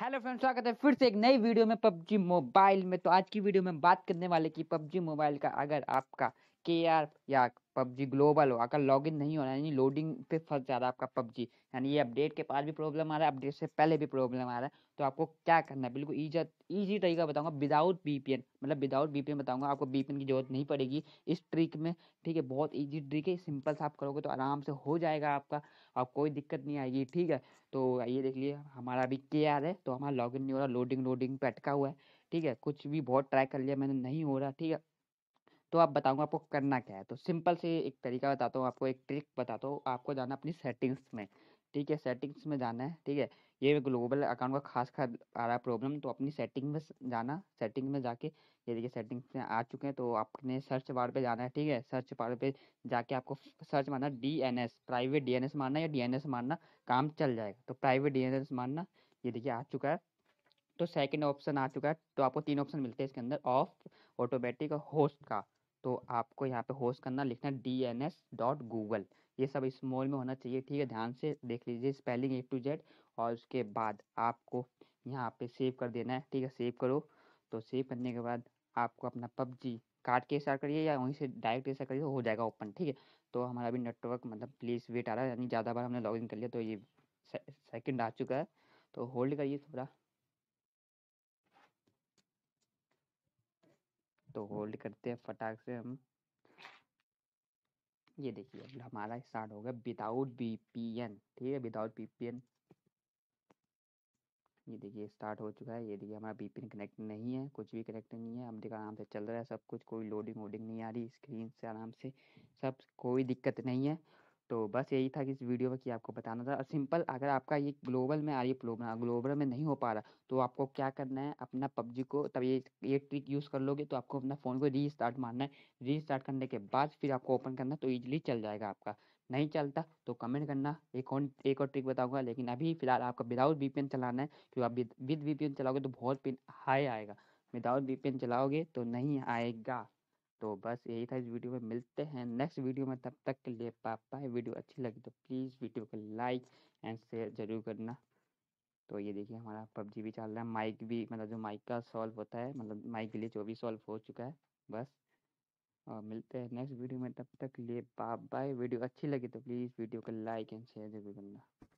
hello friends स्वागत है फिर से एक नई वीडियो में पबजी मोबाइल में तो आज की वीडियो में बात करने वाले कि पबजी मोबाइल का अगर आपका के आर या पबजी ग्लोबल हो अगर इन नहीं हो रहा यानी लोडिंग पे फंस जा रहा है आपका पबजी यानी ये अपडेट के बाद भी प्रॉब्लम आ रहा है अपडेट से पहले भी प्रॉब्लम आ रहा है तो आपको क्या करना है बिल्कुल ईजत ईजी तरीका बताऊंगा विदाउट बीपीएन मतलब विदाउट बीपीएन बताऊंगा आपको बीपीएन की जरूरत नहीं पड़ेगी इस ट्रिक में ठीक है बहुत ईजी ट्रिक है सिंपल से आप करोगे तो आराम से हो जाएगा आपका और कोई दिक्कत नहीं आएगी ठीक है तो ये देख लिए हमारा अभी के है तो हमारा इन नहीं हो रहा लोडिंग लोडिंग पे अटका हुआ है ठीक है कुछ भी बहुत ट्राई कर लिया मैंने नहीं हो रहा ठीक है तो आप बताऊंगा आपको करना क्या है तो सिंपल से एक तरीका बताता हूँ आपको एक ट्रिक बताता हूँ आपको जाना अपनी सेटिंग्स में ठीक है सेटिंग्स में जाना है ठीक है ये ग्लोबल अकाउंट का खास खास आ रहा है प्रॉब्लम तो अपनी सेटिंग में जाना सेटिंग में जाके ये देखिए सेटिंग्स में आ चुके हैं तो आपने सर्च बार पे जाना है ठीक है सर्च बार पे जाके आपको सर्च मारना D N S private D N S मारना या डी एन एस मारना काम चल जाएगा तो प्राइवेट डी एन एस मारना ये देखिए आ चुका है तो सेकेंड ऑप्शन आ चुका है तो आपको तीन ऑप्शन मिलते हैं इसके अंदर ऑफ ऑटोमेटिक और होस्ट का तो आपको यहाँ पे होस्ट करना लिखना D N S dot Google ये सब स्मॉल में होना चाहिए ठीक है ध्यान से देख लीजिए स्पेलिंग ए टू जेड और उसके बाद आपको यहाँ पे सेव कर देना है ठीक है सेव करो तो सेव करने के बाद आपको अपना पबजी काट के स्टार्ट करिए या वहीं से डायरेक्ट ऐसा करिए तो हो जाएगा ओपन ठीक है तो हमारा भी नेटवर्क मतलब प्लीज वेट आ रहा है यानी ज़्यादा बार हमने लॉग कर लिया तो ये सेकेंड आ चुका है तो होल्ड करिए थोड़ा तो होल्ड करते हैं फटाक से हम ये देखिए हमारा स्टार्ट हो गया विदाउट बीपीएन ठीक है विदाउट बीपीएन ये देखिए स्टार्ट हो चुका है ये देखिए हमारा बीपीएन कनेक्ट नहीं है कुछ भी कनेक्ट नहीं है हम देखा आराम से चल रहा है सब कुछ कोई लोडिंग वोडिंग नहीं आ रही स्क्रीन से आराम से सब कोई दिक्कत नहीं है तो बस यही था कि इस वीडियो में कि आपको बताना था और सिंपल अगर आपका ये ग्लोबल में आ रही है ग्लोबल में नहीं हो पा रहा तो आपको क्या करना है अपना पबजी को तब ये ये ट्रिक यूज़ कर लोगे तो आपको अपना फ़ोन को रीस्टार्ट मारना है रीस्टार्ट करने के बाद फिर आपको ओपन करना है तो ईजिली चल जाएगा आपका नहीं चलता तो कमेंट करना एक और एक और ट्रिक बताऊँगा लेकिन अभी फिलहाल आपका विदाउट वीपीएन चलाना है क्योंकि आप विद वीपीएन चलाओगे तो बहुत पिन हाई आएगा विदाउट वीपीएन चलाओगे तो नहीं आएगा तो बस यही था इस वीडियो में मिलते हैं नेक्स्ट वीडियो में तब तक के लिए पापा ये वीडियो अच्छी लगी तो प्लीज़ वीडियो को लाइक एंड शेयर जरूर करना तो ये देखिए हमारा पबजी भी चल रहा है माइक भी मतलब जो माइक का सॉल्व होता है मतलब माइक के लिए जो भी सॉल्व हो चुका है बस और मिलते हैं नेक्स्ट वीडियो में तब तक लिए बाय बाय वीडियो अच्छी लगी तो प्लीज़ वीडियो को लाइक एंड शेयर जरूर करना